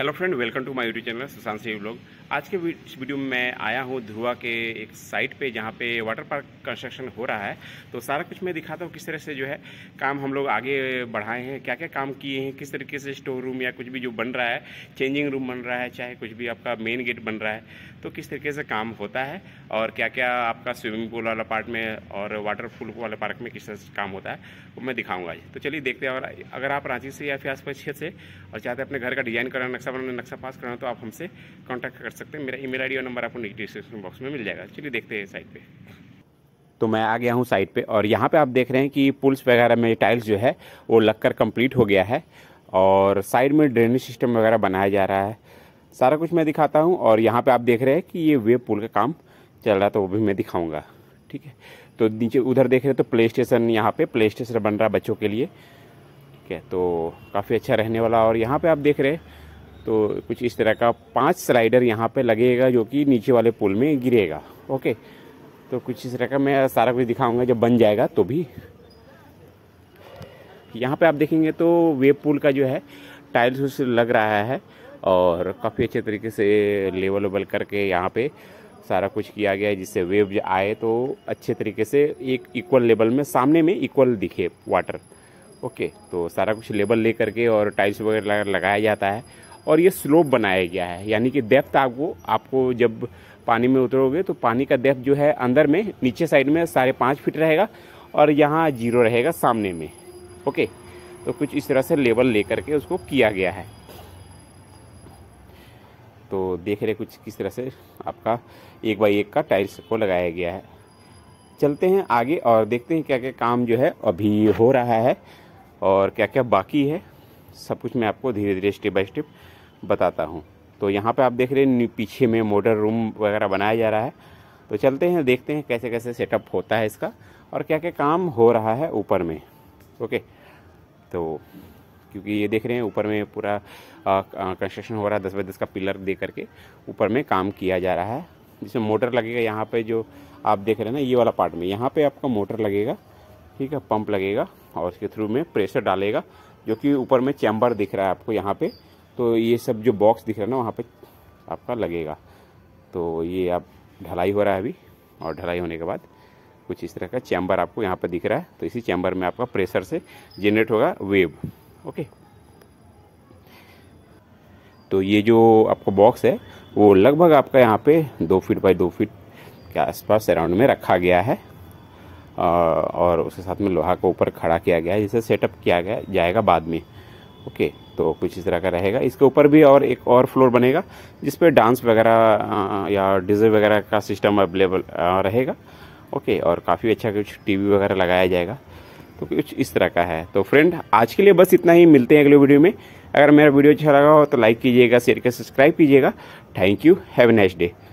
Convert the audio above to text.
hello friend welcome to my YouTube channel Sushant Singh blog आज के इस वीडियो में मैं आया हूँ धुआ के एक साइट पे जहाँ पे वाटर पार्क कंस्ट्रक्शन हो रहा है तो सारा कुछ मैं दिखाता हूँ किस तरह से जो है काम हम लोग आगे बढ़ाए हैं क्या क्या काम किए हैं किस तरीके से स्टोर रूम या कुछ भी जो बन रहा है चेंजिंग रूम बन रहा है चाहे कुछ भी आपका मेन गेट बन रहा है तो किस तरीके से काम होता है और क्या क्या आपका स्विमिंग पूल वाला पार्ट में और वाटर वाले पार्क में किस तरह से काम होता है वो मैं दिखाऊँगा आज तो चलिए देखते हैं अगर आप रांची से या फिर आसपास से और चाहते हैं अपने घर का डिज़ाइन कराना नक्शा बनाना नक्शा पास कराना तो आप हमसे कॉन्टैक्ट कर सकते हैं मेरा ईमेल आईडी और नंबर आपको डिस्क्रिप्शन बॉक्स में मिल जाएगा चलिए देखते हैं साइट पर तो मैं आ गया हूँ साइट पर और यहाँ पर आप देख रहे हैं कि पुल्स वगैरह में टाइल्स जो है वो लगकर कंप्लीट हो गया है और साइड में ड्रेनेज सिस्टम वगैरह बनाया जा रहा है सारा कुछ मैं दिखाता हूँ और यहाँ पे आप देख रहे हैं कि ये वेब पुल का काम चल रहा है तो वो भी मैं दिखाऊँगा ठीक है तो नीचे उधर देख रहे तो प्ले स्टेशन यहाँ पे प्ले स्टेशन बन रहा है बच्चों के लिए ठीक है तो काफ़ी अच्छा रहने वाला और यहाँ पे आप देख रहे हैं तो कुछ इस तरह का पांच स्लाइडर यहाँ पे लगेगा जो कि नीचे वाले पुल में गिरेगा ओके तो कुछ इस तरह का मैं सारा कुछ दिखाऊंगा जब बन जाएगा तो भी यहाँ पे आप देखेंगे तो वेब पुल का जो है टाइल्स उस लग रहा है और काफ़ी अच्छे तरीके से लेवल वेबल करके यहाँ पे सारा कुछ किया गया है जिससे वेव आए तो अच्छे तरीके से एक इक्वल लेवल में सामने में इक्वल दिखे वाटर ओके तो सारा कुछ लेबल ले करके और टाइल्स वगैरह लगाया जाता है और ये स्लोप बनाया गया है यानी कि डेप्थ आपको आपको जब पानी में उतरोगे तो पानी का डेप्थ जो है अंदर में नीचे साइड में साढ़े पाँच फिट रहेगा और यहाँ जीरो रहेगा सामने में ओके तो कुछ इस तरह से लेवल लेकर के उसको किया गया है तो देख रहे कुछ किस तरह से आपका एक बाई एक का टाइल्स को लगाया गया है चलते हैं आगे और देखते हैं क्या क्या काम जो है अभी हो रहा है और क्या क्या बाकी है सब कुछ मैं आपको धीरे धीरे स्टेप बाय स्टेप बताता हूँ तो यहाँ पे आप देख रहे हैं पीछे में मोटर रूम वगैरह बनाया जा रहा है तो चलते हैं देखते हैं कैसे कैसे सेटअप होता है इसका और क्या क्या काम हो रहा है ऊपर में ओके तो क्योंकि ये देख रहे हैं ऊपर में पूरा कंस्ट्रक्शन हो रहा है दस बाय दस का पिलर दे करके ऊपर में काम किया जा रहा है जिसमें मोटर लगेगा यहाँ पे जो आप देख रहे हैं ना ये वाला पार्ट में यहाँ पे आपका मोटर लगेगा ठीक है पंप लगेगा और उसके थ्रू में प्रेशर डालेगा जो कि ऊपर में चैम्बर दिख रहा है आपको यहाँ पे तो ये सब जो बॉक्स दिख रहा है ना वहाँ पे आपका लगेगा तो ये आप ढलाई हो रहा है अभी और ढलाई होने के बाद कुछ इस तरह का चैम्बर आपको यहाँ पर दिख रहा है तो इसी चैम्बर में आपका प्रेशर से जनरेट होगा वेव ओके तो ये जो आपका बॉक्स है वो लगभग आपका यहाँ पे दो फिट बाई दो फिट के आसपास अराउंड में रखा गया है और उसके साथ में लोहा को ऊपर खड़ा किया गया है जिसे सेटअप किया गया जाएगा बाद में ओके तो कुछ इस तरह का रहेगा इसके ऊपर भी और एक और फ्लोर बनेगा जिस पर डांस वगैरह या डीजे वगैरह का सिस्टम अवेलेबल रहेगा ओके और काफ़ी अच्छा कुछ टीवी वगैरह लगाया जाएगा तो कुछ इस तरह का है तो फ्रेंड आज के लिए बस इतना ही मिलते हैं अगले वीडियो में अगर मेरा वीडियो अच्छा लगा हो तो लाइक कीजिएगा शेयर कर सब्सक्राइब कीजिएगा thank you have next day